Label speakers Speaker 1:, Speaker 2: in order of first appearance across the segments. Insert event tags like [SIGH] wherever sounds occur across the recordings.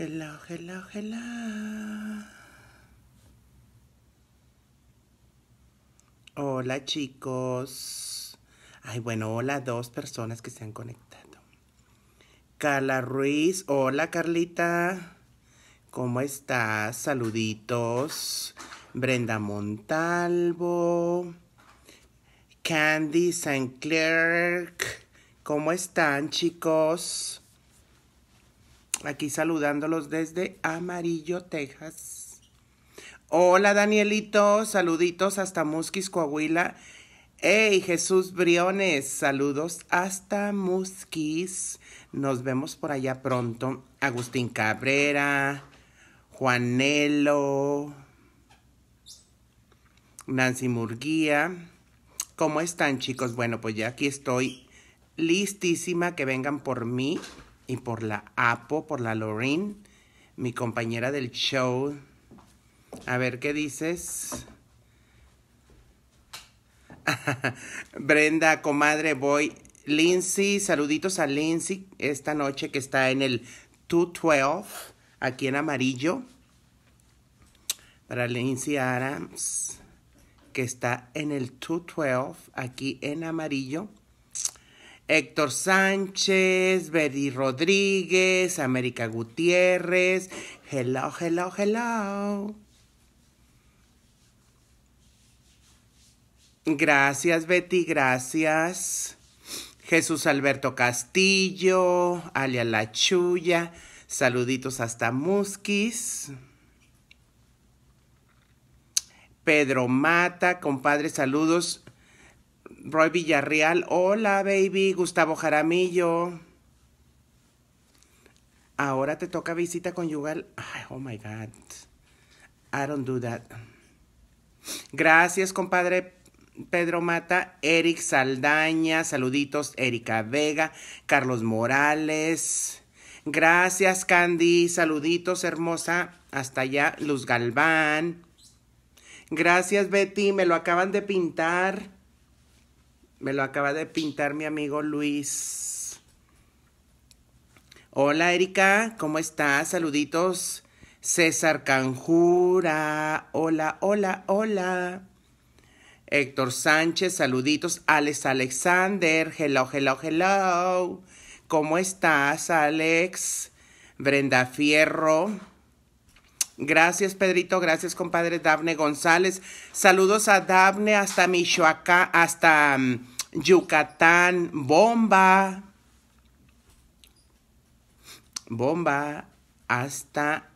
Speaker 1: Hola, hola, hola. Hola chicos. Ay, bueno, hola dos personas que se han conectado. Carla Ruiz, hola Carlita. ¿Cómo estás? Saluditos. Brenda Montalvo. Candy Sinclair. ¿Cómo están chicos? Aquí saludándolos desde Amarillo, Texas. Hola Danielito, saluditos hasta Musquis, Coahuila. Hey Jesús Briones, saludos hasta Musquis. Nos vemos por allá pronto. Agustín Cabrera, Juanelo, Nancy Murguía. ¿Cómo están chicos? Bueno, pues ya aquí estoy listísima que vengan por mí y por la Apo, por la Lorraine, mi compañera del show. A ver qué dices. [LAUGHS] Brenda, comadre, voy. Lindsay, saluditos a Lindsay esta noche que está en el 212, aquí en amarillo. Para Lindsay Adams, que está en el 212, aquí en amarillo. Héctor Sánchez, Betty Rodríguez, América Gutiérrez. Hello, hello, hello. Gracias, Betty, gracias. Jesús Alberto Castillo, Alia La Chulla, saluditos hasta Musquis. Pedro Mata, compadre, saludos. Roy Villarreal, hola baby, Gustavo Jaramillo. Ahora te toca visita conyugal. Ay, oh my God. I don't do that. Gracias, compadre Pedro Mata, Eric Saldaña, saluditos, Erika Vega, Carlos Morales. Gracias, Candy, saluditos, hermosa. Hasta allá, Luz Galván. Gracias, Betty, me lo acaban de pintar. Me lo acaba de pintar mi amigo Luis. Hola Erika, ¿cómo estás? Saluditos. César Canjura. Hola, hola, hola. Héctor Sánchez, saluditos. Alex Alexander, hello, hello, hello. ¿Cómo estás, Alex? Brenda Fierro. Gracias, Pedrito. Gracias, compadre Dafne González. Saludos a Dafne hasta Michoacán, hasta mm, Yucatán, bomba. Bomba. Hasta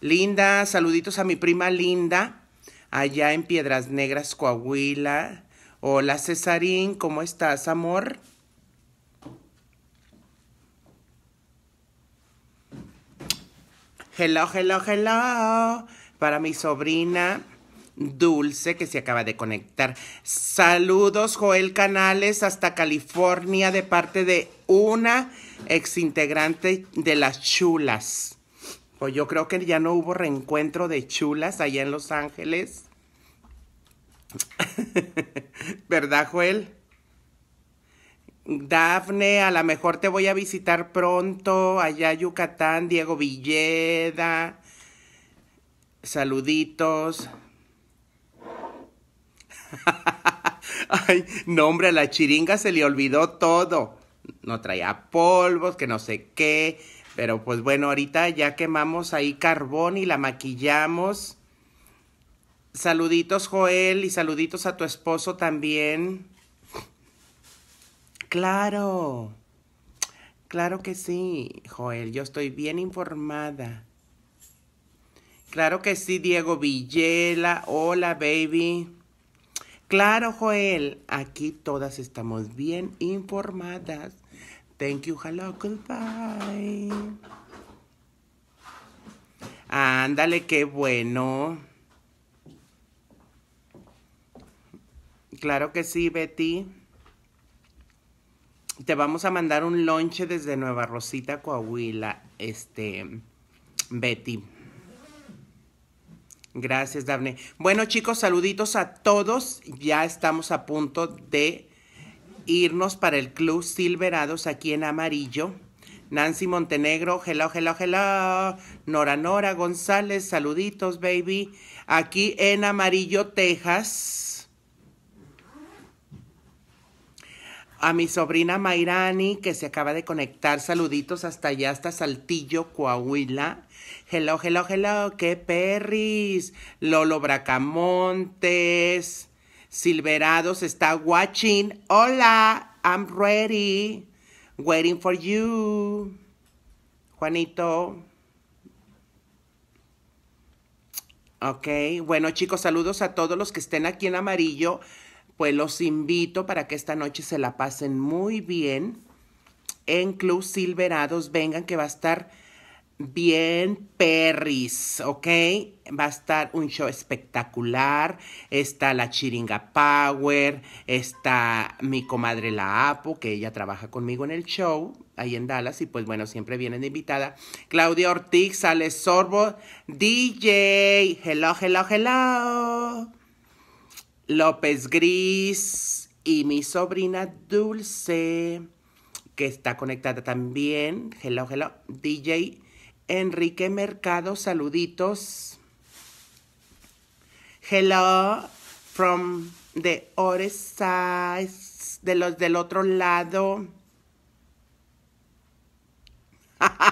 Speaker 1: Linda, saluditos a mi prima Linda, allá en Piedras Negras, Coahuila. Hola Cesarín, ¿cómo estás, amor? Hello, hello, hello. Para mi sobrina. Dulce, que se acaba de conectar. Saludos, Joel Canales, hasta California, de parte de una exintegrante de las Chulas. Pues yo creo que ya no hubo reencuentro de Chulas allá en Los Ángeles. [LAUGHS] ¿Verdad, Joel? Dafne, a lo mejor te voy a visitar pronto allá Yucatán, Diego Villeda. Saluditos. Ay, no, hombre, a la chiringa se le olvidó todo. No traía polvos, que no sé qué. Pero pues bueno, ahorita ya quemamos ahí carbón y la maquillamos. Saluditos, Joel, y saluditos a tu esposo también. Claro. Claro que sí, Joel, yo estoy bien informada. Claro que sí, Diego Villela. Hola, baby. Claro, Joel, aquí todas estamos bien informadas. Thank you, hello, goodbye. Ándale, qué bueno. Claro que sí, Betty. Te vamos a mandar un lonche desde Nueva Rosita, Coahuila, este, Betty. Gracias, Daphne. Bueno, chicos, saluditos a todos. Ya estamos a punto de irnos para el Club Silverados aquí en Amarillo. Nancy Montenegro, hello, hello, hello. Nora Nora González, saluditos, baby. Aquí en Amarillo, Texas. A mi sobrina Mairani, que se acaba de conectar, saluditos hasta allá, hasta Saltillo, Coahuila. Hello, hello, hello, qué perris. Lolo Bracamontes. Silverados está watching. Hola, I'm ready. Waiting for you. Juanito. Ok, bueno chicos, saludos a todos los que estén aquí en amarillo. Pues los invito para que esta noche se la pasen muy bien en Club Silverados. Vengan que va a estar Bien, Perris, ¿ok? Va a estar un show espectacular. Está la Chiringa Power, está mi comadre La Apo, que ella trabaja conmigo en el show, ahí en Dallas, y pues bueno, siempre vienen de invitada. Claudia Ortiz, Ale Sorbo, DJ, hello, hello, hello. López Gris y mi sobrina Dulce, que está conectada también, hello, hello, DJ. Enrique Mercado, saluditos. Hello from the other de los del otro lado. [LAUGHS]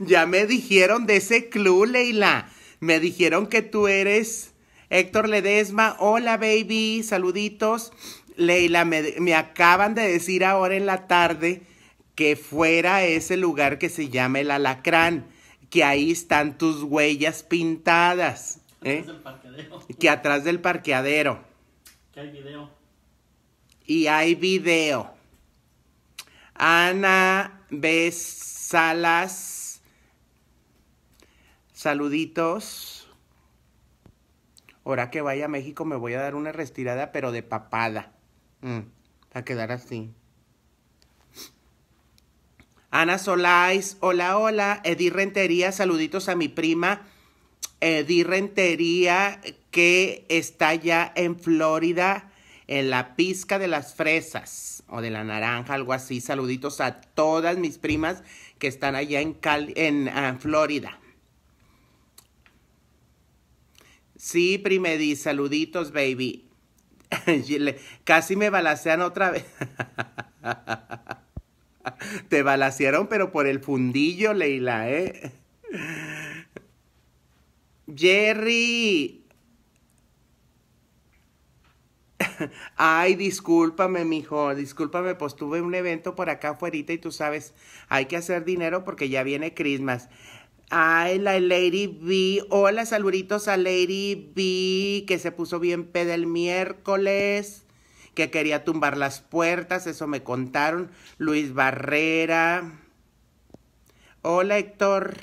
Speaker 1: ya me dijeron de ese club, Leila. Me dijeron que tú eres Héctor Ledesma. Hola, baby. Saluditos. Leila, me, me, acaban de decir ahora en la tarde que fuera ese lugar que se llama el Alacrán que ahí están tus huellas pintadas. ¿eh? del parqueadero. Que atrás del parqueadero. Que hay video. Y hay video. Ana B. Salas. Saluditos. Ahora que vaya a México me voy a dar una retirada, pero de papada. Mm, a quedar así. Ana Solais, hola, hola. Edi Rentería, saluditos a mi prima Edi Rentería, que está ya en Florida, en la pizca de las fresas o de la naranja, algo así. Saluditos a todas mis primas que están allá en, ah, Florida. Sí, primedí, saluditos, baby. [LAUGHS] Casi me balacean otra vez. [LAUGHS] [LAUGHS] Te balacieron, pero por el fundillo, Leila, ¿eh? Jerry. Ay, discúlpame, mijo, discúlpame, pues tuve un evento por acá afuera y tú sabes, hay que hacer dinero porque ya viene Christmas. Ay, la Lady B. Hola, saluditos a Lady B, que se puso bien peda el miércoles que quería tumbar las puertas, eso me contaron. Luis Barrera. Hola Héctor.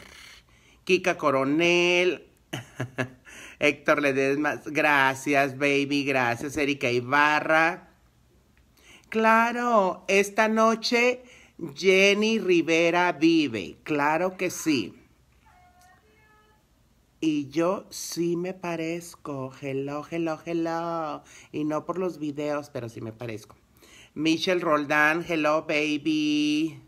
Speaker 1: Kika Coronel. [LAUGHS] Héctor más gracias, baby, gracias, Erika Ibarra. Claro, esta noche Jenny Rivera vive, claro que sí. Y yo sí me parezco. Hello, hello, hello. Y no por los videos, pero sí me parezco. Michelle Roldán, hello, baby.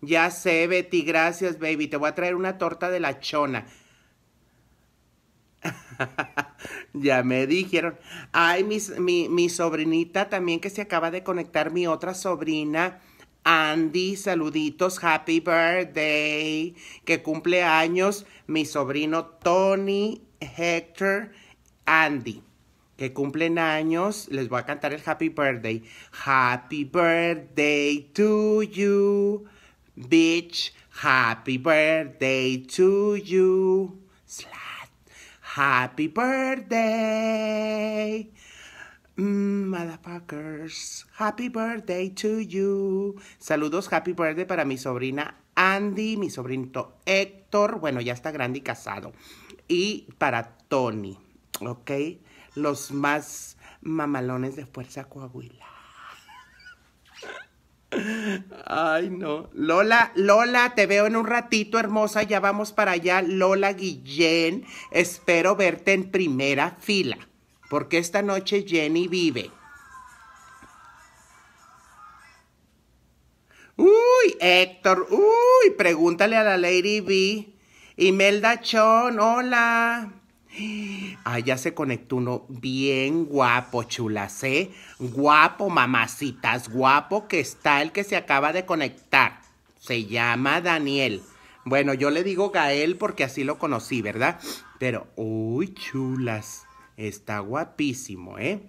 Speaker 1: Ya sé, Betty, gracias, baby. Te voy a traer una torta de la chona. [LAUGHS] ya me dijeron. Ay, mi, mi sobrinita también que se acaba de conectar, mi otra sobrina. Andy, saluditos, happy birthday, que cumple años mi sobrino Tony, Hector, Andy, que cumplen años, les voy a cantar el happy birthday. Happy birthday to you, bitch, happy birthday to you, slut, happy birthday. Mm, motherfuckers, happy birthday to you. Saludos, happy birthday para mi sobrina Andy, mi sobrino Héctor, bueno, ya está grande y casado. Y para Tony, ¿ok? Los más mamalones de Fuerza Coahuila. Ay, no. Lola, Lola, te veo en un ratito, hermosa. Ya vamos para allá. Lola Guillén, espero verte en primera fila porque esta noche Jenny vive. Uy, Héctor, uy, pregúntale a la Lady B. Imelda Chon, hola. Ah, ya se conectó uno bien guapo, chulas, ¿eh? Guapo, mamacitas, guapo que está el que se acaba de conectar. Se llama Daniel. Bueno, yo le digo Gael porque así lo conocí, ¿verdad? Pero, uy, chulas. Está guapísimo, ¿eh?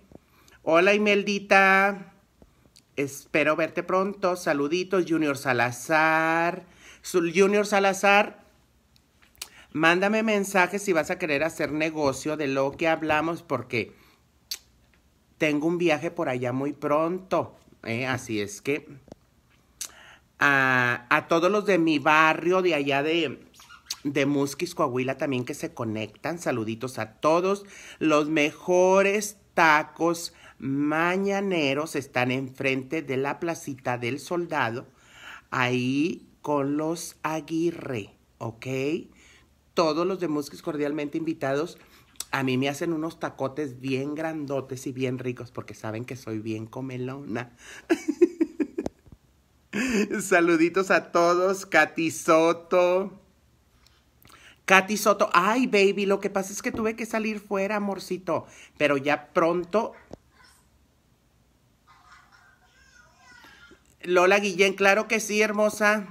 Speaker 1: Hola Imeldita. Espero verte pronto. Saluditos, Junior Salazar. Junior Salazar, mándame mensajes si vas a querer hacer negocio de lo que hablamos porque tengo un viaje por allá muy pronto. ¿eh? Así es que a, a todos los de mi barrio, de allá de, de Musquis Coahuila también que se conectan. Saluditos a todos. Los mejores tacos mañaneros están enfrente de la placita del soldado, ahí con los Aguirre, ¿ok? Todos los de Musquis cordialmente invitados. A mí me hacen unos tacotes bien grandotes y bien ricos porque saben que soy bien comelona. [LAUGHS] Saluditos a todos, Katy Soto, Katy Soto, ay baby, lo que pasa es que tuve que salir fuera, amorcito, pero ya pronto. Lola Guillén, claro que sí, hermosa.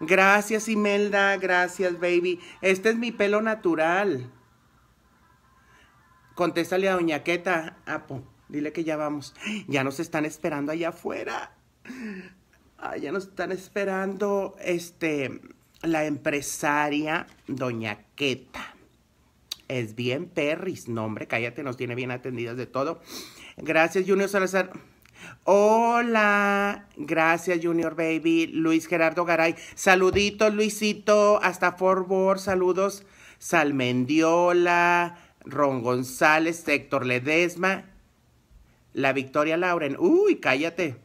Speaker 1: Gracias, Imelda, gracias, baby. Este es mi pelo natural. Contéstale a Doña Queta, Apo, dile que ya vamos. Ya nos están esperando allá afuera. Ay, ya nos están esperando, este la empresaria Doña Queta. Es bien perris, Nombre, cállate, nos tiene bien atendidas de todo. Gracias, Junior Salazar. Hola, gracias Junior Baby, Luis Gerardo Garay. Saluditos Luisito, hasta Forbor. saludos Salmendiola, Ron González, Héctor Ledesma, la Victoria Lauren. Uy, cállate.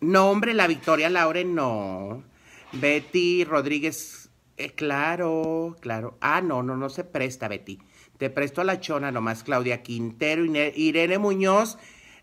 Speaker 1: Nombre, la Victoria Lauren no. Betty Rodríguez, eh, claro, claro. Ah, no, no, no se presta, Betty. Te presto a la chona nomás, Claudia Quintero, Irene Muñoz.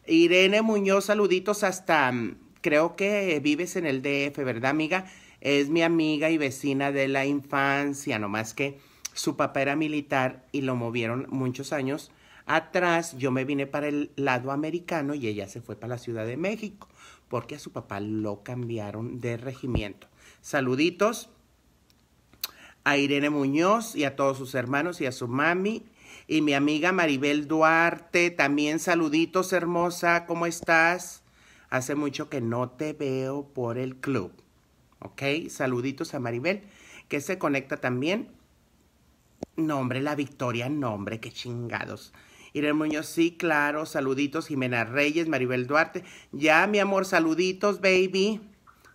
Speaker 1: Irene Muñoz, saluditos hasta, mm, creo que vives en el DF, ¿verdad, amiga? Es mi amiga y vecina de la infancia, nomás que su papá era militar y lo movieron muchos años atrás. Yo me vine para el lado americano y ella se fue para la Ciudad de México porque a su papá lo cambiaron de regimiento. Saluditos a Irene Muñoz y a todos sus hermanos y a su mami. Y mi amiga Maribel Duarte, también saluditos hermosa, ¿cómo estás? Hace mucho que no te veo por el club. ¿Ok? Saluditos a Maribel, que se conecta también. Nombre, la victoria, nombre, qué chingados. Irene Muñoz, sí, claro, saluditos. Jimena Reyes, Maribel Duarte. Ya, mi amor, saluditos, baby.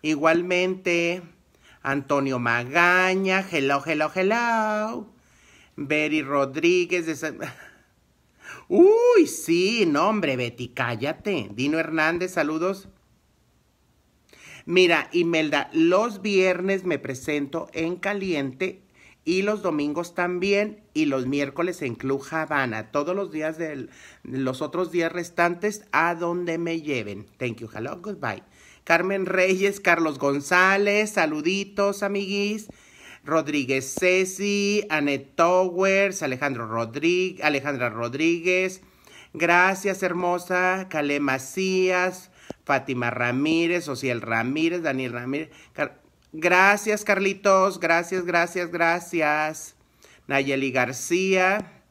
Speaker 1: Igualmente. Antonio Magaña, hello, hello, hello. Berry Rodríguez de San... [LAUGHS] Uy, sí, no, hombre, Betty, cállate. Dino Hernández, saludos. Mira, Imelda, los viernes me presento en Caliente y los domingos también y los miércoles en Club Habana. Todos los días de los otros días restantes a donde me lleven. Thank you, hello, goodbye. Carmen Reyes, Carlos González, saluditos, amiguis. Rodríguez Ceci, Anet Towers, Alejandro Rodríguez, Alejandra Rodríguez. Gracias, hermosa. Calé Macías, Fátima Ramírez, Ociel Ramírez, Daniel Ramírez. gracias, Carlitos. Gracias, gracias, gracias. Nayeli García.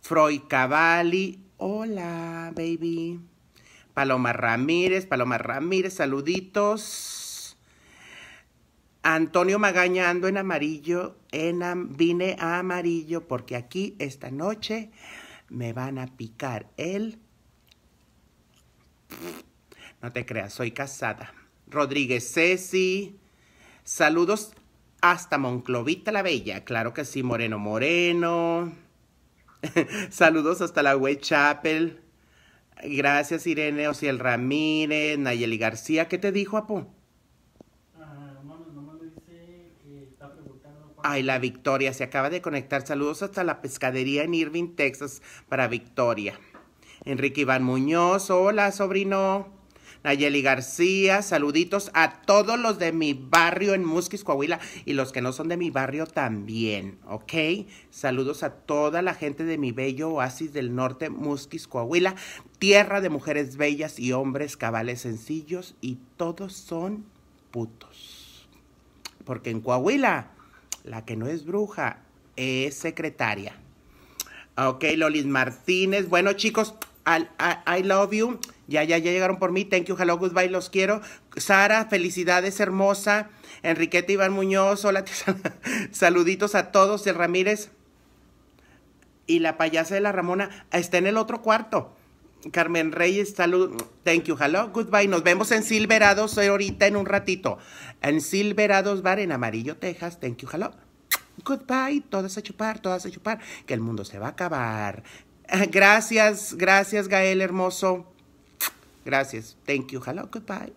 Speaker 1: Freud Cavalli. Hola, baby. Paloma Ramírez, Paloma Ramírez, saluditos. Antonio Magaña, ando en amarillo, vine a amarillo porque aquí esta noche me van a picar el... No te creas, soy casada. Rodríguez Ceci, saludos hasta Monclovita la Bella, claro que sí, Moreno Moreno. [LAUGHS] saludos hasta la Way Chapel. Gracias, Irene Osiel Ramírez, Nayeli García. ¿Qué te dijo, Apo? Ah, Ay, la Victoria se acaba de conectar. Saludos hasta la pescadería en Irving, Texas, para Victoria. Enrique Iván Muñoz, hola, sobrino. Nayeli García, saluditos a todos los de mi barrio en Musquis, Coahuila, y los que no son de mi barrio también, ¿ok? Saludos a toda la gente de mi bello oasis del norte, Musquis, Coahuila, tierra de mujeres bellas y hombres cabales sencillos, y todos son putos. Porque en Coahuila, la que no es bruja es secretaria. Ok, Lolis Martínez. Bueno, chicos, I, love you. Ya, ya, ya llegaron por mí. Thank you, hello, goodbye, los quiero. Sara, felicidades, hermosa. Enriqueta Iván Muñoz, hola, [LAUGHS] saluditos a todos. El Ramírez y la payasa de la Ramona está en el otro cuarto. Carmen Reyes, salud. Thank you, hello, goodbye. Nos vemos en Silverados ahorita en un ratito. En Silverados Bar en Amarillo, Texas. Thank you, hello. Goodbye, todas a chupar, todas a chupar, que el mundo se va a acabar. [LAUGHS] Gracias, gracias Gael hermoso. Gracias. Thank you. Hello, goodbye.